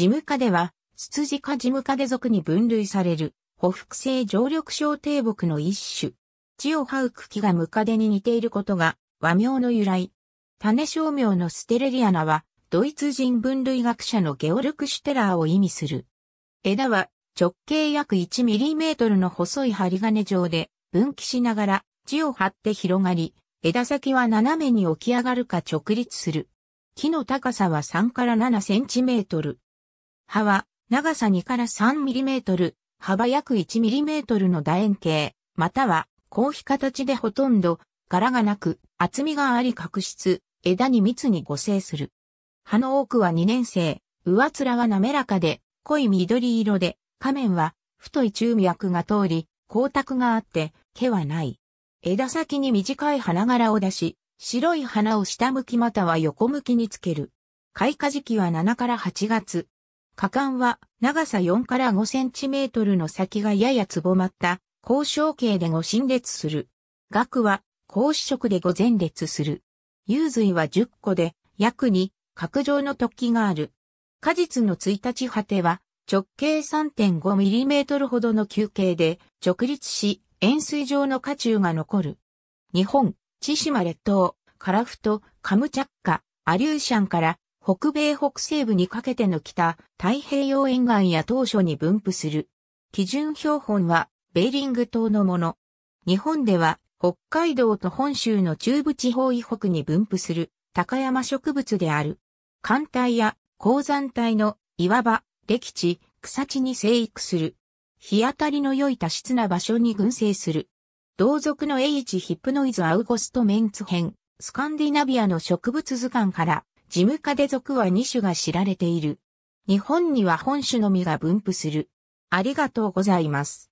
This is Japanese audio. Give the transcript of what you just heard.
事務課では、ツツジ科事務課で属に分類される、補複性常緑小低木の一種。地を這う茎がムカデに似ていることが和名の由来。種小名のステレリアナは、ドイツ人分類学者のゲオルク・シュテラーを意味する。枝は直径約1ミリメートルの細い針金状で分岐しながら地を張って広がり、枝先は斜めに起き上がるか直立する。木の高さは3から7センチメートル。葉は、長さ2から 3mm、幅約 1mm の楕円形、または、公皮形でほとんど、柄がなく、厚みがあり角質、枝に密に互生する。葉の多くは2年生、上面は滑らかで、濃い緑色で、下面は、太い中脈が通り、光沢があって、毛はない。枝先に短い花柄を出し、白い花を下向きまたは横向きにつける。開花時期は7から8月、果敢は長さ4から5センチメートルの先がややつぼまった、交渉形で5進列する。額は格子色で5前列する。雄髄は10個で約に角状の突起がある。果実の1日果ては直径3.5ミリメートルほどの球形で直立し円錐状の果柱が残る。日本、千島列島、フト、カムチャッカ、アリューシャンから北米北西部にかけての北、太平洋沿岸や当初に分布する。基準標本は、ベーリング島のもの。日本では、北海道と本州の中部地方以北に分布する、高山植物である。寒帯や鉱山帯の岩場、歴地、草地に生育する。日当たりの良い多湿な場所に群生する。同族の H ヒップノイズアウゴストメンツ編、スカンディナビアの植物図鑑から、ジムカデ属は2種が知られている。日本には本種のみが分布する。ありがとうございます。